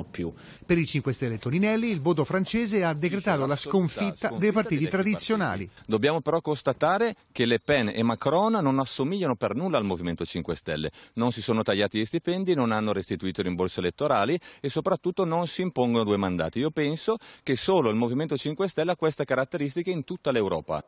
sono più. Per i 5 Stelle Toninelli il voto francese ha decretato la sconfitta, sconfitta dei partiti tradizionali. Partiti. Dobbiamo però constatare che Le Pen e Macron non assomigliano per nulla al Movimento 5 Stelle, non si sono tagliati gli stipendi, non hanno restituito rimborsi elettorali e soprattutto non si impongono due mandati. Io penso che solo il Movimento 5 Stelle ha queste caratteristiche in tutta l'Europa.